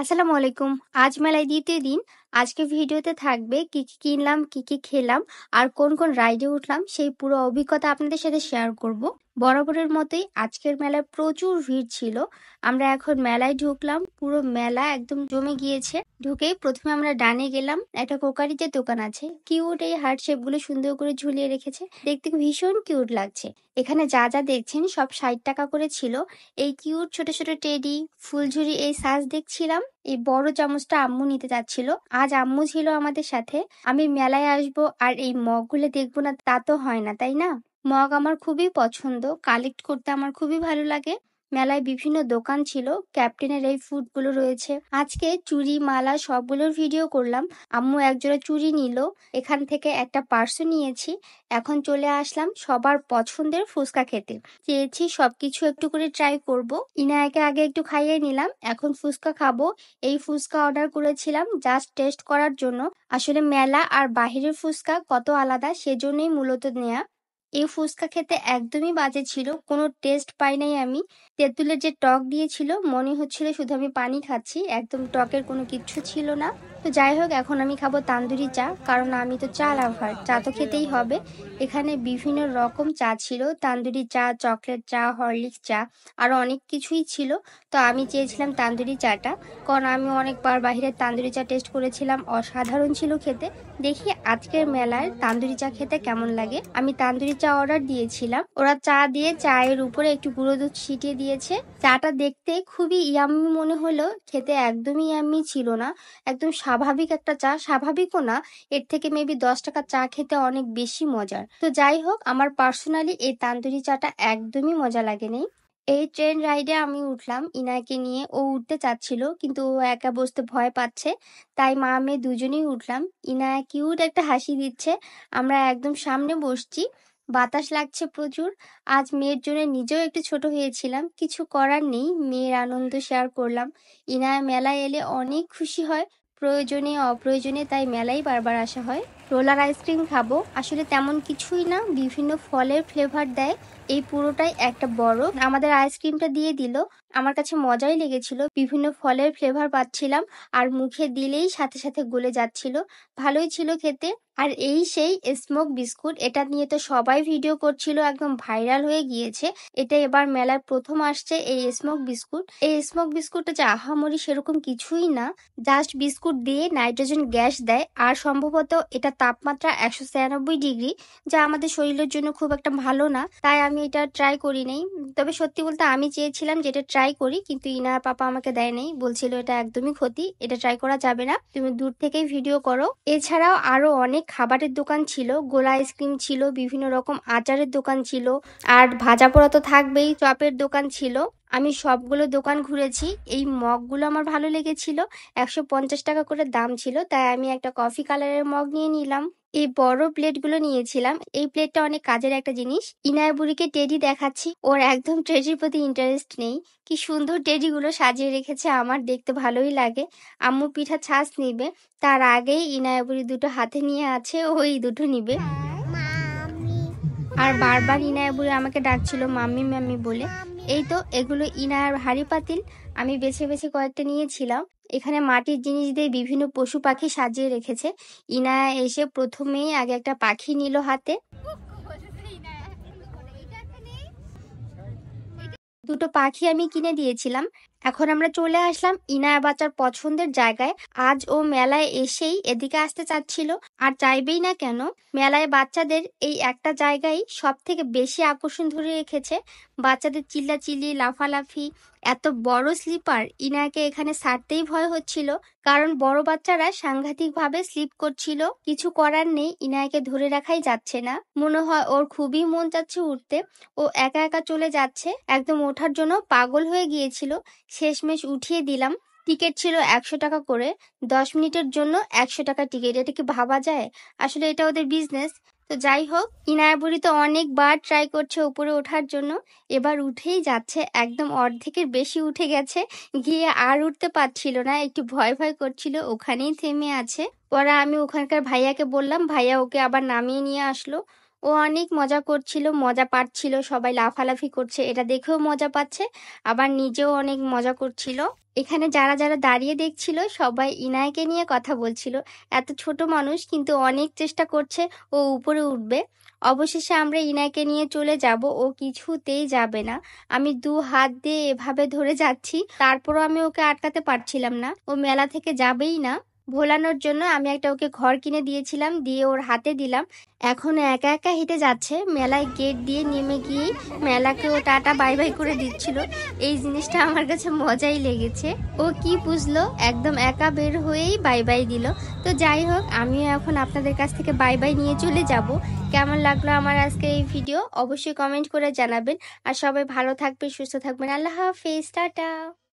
আসসালামু আলাইকুম আজ মেলায় দ্বিতীয় দিন আজকে ভিডিওতে থাকবে কি কি কিনলাম কি কি খেলাম আর কোন কোন রাইডে উঠলাম সেই পুরো অভিজ্ঞতা আপনাদের সাথে শেয়ার করব বরাবরের মতোই আজকের মেলায় প্রচুর ভিড় ছিল আমরা এখন মেলায় ঢুকলাম পুরো মেলা একদম জমে গিয়েছে ঢুকে প্রথমে আমরা ডানে গেলাম একটা যে দোকান আছে কিউট এই হার্ট শেপগুলো সুন্দর করে ঝুলিয়ে রেখেছে দেখতে ভীষণ কিউট লাগছে এখানে যা যা দেখছেন সব ষাট টাকা করে ছিল এই কিউট ছোট ছোট টেডি ফুলঝুরি এই সাজ দেখছিলাম এই বড় চামচটা আম্মু নিতে যাচ্ছিল আজ আম্মু ছিল আমাদের সাথে আমি মেলায় আসব আর এই মগগুলো দেখবো না তা তো হয় না তাই না মগ আমার খুবই পছন্দ কালেক্ট করতে আমার খুবই ভালো লাগে মেলায় বিভিন্ন দোকান ছিল ক্যাপ্টেনের এই ফুডগুলো রয়েছে আজকে চুরি মালা সবগুলোর ভিডিও করলাম আম্মু একজোড়া চুরি নিল এখান থেকে একটা পার্স নিয়েছি এখন চলে আসলাম সবার পছন্দের ফুচকা খেতে চেয়েছি সবকিছু একটু করে ট্রাই করব একে আগে একটু খাইয়ে নিলাম এখন ফুচকা খাবো এই ফুচকা অর্ডার করেছিলাম জাস্ট টেস্ট করার জন্য আসলে মেলা আর বাহিরের ফুচকা কত আলাদা সেজন্যই মূলত নেয়া এই ফুচকা খেতে একদমই বাজে ছিল কোনো টেস্ট পাই নাই আমি তেঁতুলের যে টক দিয়েছিল মনে হচ্ছিল শুধু আমি পানি খাচ্ছি একদম টকের কোনো কিচ্ছু ছিল না তো যাই হোক এখন আমি খাবো তান্দুরি চা কারণ আমি তো চা লাভার চা তো খেতেই হবে এখানে বিভিন্ন রকম চা ছিল তান্দুরি চা চকলেট চা হরলিক্স চা আরও অনেক কিছুই ছিল তো আমি চেয়েছিলাম তান্দুরি চাটা কারণ আমি অনেকবার বাহিরে তান্দুরি চা টেস্ট করেছিলাম অসাধারণ ছিল খেতে দেখি আজকের মেলায় তান্দুরি চা খেতে কেমন লাগে আমি তান্দুরি চা অর্ডার দিয়েছিলাম ওরা চা দিয়ে চায়ের উপরে একটু গুঁড়ো দুধ ছিটিয়ে দিয়েছে চাটা দেখতে খুবই ইয়াম্মি মনে হলো খেতে একদমই ইয়াম্মি ছিল না একদম স্বাভাবিক একটা চা স্বাভাবিকও না এর থেকে মেবি দশ টাকা চা খেতে অনেক বেশি মজার তো যাই হোক আমার পার্সোনালি এই তান্দুরি চাটা একদমই মজা লাগেনি এই ট্রেন রাইডে আমি উঠলাম ইনাকে নিয়ে ও উঠতে চাচ্ছিল কিন্তু ও একা বসতে ভয় পাচ্ছে তাই মা মেয়ে দুজনেই উঠলাম ইনা কিউট একটা হাসি দিচ্ছে আমরা একদম সামনে বসছি বাতাস লাগছে প্রচুর আজ মেয়ের জন্য নিজেও একটু ছোট হয়েছিলাম কিছু করার নেই মেয়ের আনন্দ শেয়ার করলাম ইনা মেলায় এলে অনেক খুশি হয় প্রয়োজনে অপ্রয়োজনে তাই মেলাই বারবার আসা হয় রোলার আইসক্রিম খাবো আসলে তেমন কিছুই না বিভিন্ন ফলের ফ্লেভার দেয় এই পুরোটাই একটা বড় আমাদের আইসক্রিমটা দিয়ে দিল আমার কাছে মজাই লেগেছিল বিভিন্ন ফলের ফ্লেভার পাচ্ছিলাম আর মুখে দিলেই সাথে সাথে গলে যাচ্ছিল ভালোই ছিল খেতে আর এই সেই স্মোক বিস্কুট এটা নিয়ে তো সবাই ভিডিও করছিল একদম ভাইরাল হয়ে গিয়েছে এটা এবার মেলার প্রথম আসছে এই স্মোক বিস্কুট এই স্মোক বিস্কুটটা যে আহামরি সেরকম কিছুই না জাস্ট বিস্কুট দিয়ে নাইট্রোজেন গ্যাস দেয় আর সম্ভবত এটা তাপমাত্রা একশো ছিয়ানব্বই ডিগ্রি যা আমাদের শরীরের জন্য খুব একটা ভালো না তাই আমি এটা ট্রাই করি নাই তবে সত্যি বলতে আমি চেয়েছিলাম যে এটা ট্রাই করি কিন্তু ইনার পাপা আমাকে দেয় নাই বলছিল এটা একদমই ক্ষতি এটা ট্রাই করা যাবে না তুমি দূর থেকেই ভিডিও করো এছাড়াও আরো অনেক খাবারের দোকান ছিল গোলা আইসক্রিম ছিল বিভিন্ন রকম আচারের দোকান ছিল আর ভাজা পোড়া তো থাকবেই চপের দোকান ছিল আমি সবগুলো দোকান ঘুরেছি এই মগগুলো আমার ভালো লেগেছিল একশো পঞ্চাশ টাকা করে দাম ছিল তাই আমি একটা কফি কালারের মগ নিয়ে নিলাম এই বড় প্লেটগুলো নিয়েছিলাম এই প্লেটটা অনেক কাজের একটা জিনিস ইনায়াবুরিকে টেডি দেখাচ্ছি ওর একদম টেডির প্রতি ইন্টারেস্ট নেই কি সুন্দর টেডিগুলো সাজিয়ে রেখেছে আমার দেখতে ভালোই লাগে আম্মু পিঠা ছাঁচ নিবে তার আগেই ইনায়াবুরি দুটো হাতে নিয়ে আছে ওই দুটো নিবে আর বারবার ইনায়াবুরি আমাকে ডাকছিল মাম্মি মাম্মি বলে এই তো এগুলো ইনার হাড়ি পাতিল আমি বেছে বেছে কয়েকটা নিয়েছিলাম এখানে মাটির জিনিস দিয়ে বিভিন্ন পশু পাখি সাজিয়ে রেখেছে ইনা এসে প্রথমেই আগে একটা পাখি নিল হাতে দুটো পাখি আমি কিনে দিয়েছিলাম এখন আমরা চলে আসলাম ইনায়া বাচ্চার পছন্দের জায়গায় আজ ও মেলায় এসেই এদিকে আসতে চাচ্ছিল আর চাইবেই না কেন মেলায় বাচ্চাদের এই একটা জায়গায় সব থেকে বেশি আকর্ষণ ধরে রেখেছে বাচ্চাদের চিল্লাচিল্লি লাফালাফি এত বড় স্লিপার ইনাকে এখানে সারতেই ভয় হচ্ছিল কারণ বড় বাচ্চারা সাংঘাতিকভাবে স্লিপ করছিল কিছু করার নেই ইনাকে ধরে রাখাই যাচ্ছে না মনে হয় ওর খুবই মন চাচ্ছে উঠতে ও একা একা চলে যাচ্ছে একদম ওঠার জন্য পাগল হয়ে গিয়েছিল শেষমেশ উঠিয়ে দিলাম টিকিট ছিল একশো টাকা করে দশ মিনিটের জন্য একশো টাকা টিকিট এটা কি ভাবা যায় আসলে এটা ওদের বিজনেস তো যাই হোক ইনায়াবুড়ি তো অনেকবার ট্রাই করছে উপরে ওঠার জন্য এবার উঠেই যাচ্ছে একদম অর্ধেকের বেশি উঠে গেছে গিয়ে আর উঠতে পারছিল না একটু ভয় ভয় করছিল ওখানেই থেমে আছে পরে আমি ওখানকার ভাইয়াকে বললাম ভাইয়া ওকে আবার নামিয়ে নিয়ে আসলো ও অনেক মজা করছিল মজা পাচ্ছিল সবাই লাফালাফি করছে এটা দেখেও মজা পাচ্ছে আবার নিজেও অনেক মজা করছিল এখানে যারা যারা দাঁড়িয়ে দেখছিল সবাই ইনায়কে নিয়ে কথা বলছিল এত ছোট মানুষ কিন্তু অনেক চেষ্টা করছে ও উপরে উঠবে অবশেষে আমরা ইনায়কে নিয়ে চলে যাব ও কিছুতেই যাবে না আমি দু হাত দিয়ে এভাবে ধরে যাচ্ছি তারপরও আমি ওকে আটকাতে পারছিলাম না ও মেলা থেকে যাবেই না ভোলানোর জন্য আমি একটা ওকে ঘর কিনে দিয়েছিলাম দিয়ে ওর হাতে দিলাম এখন একা একা হেঁটে যাচ্ছে মেলায় গেট দিয়ে নেমে গিয়ে মেলাকে ও টাটা বাই বাই করে দিচ্ছিল এই জিনিসটা আমার কাছে মজাই লেগেছে ও কি বুঝলো একদম একা বের হয়েই বাই বাই দিল তো যাই হোক আমিও এখন আপনাদের কাছ থেকে বাই বাই নিয়ে চলে যাব কেমন লাগলো আমার আজকে এই ভিডিও অবশ্যই কমেন্ট করে জানাবেন আর সবাই ভালো থাকবেন সুস্থ থাকবেন আল্লাহ হাফেজ টাটা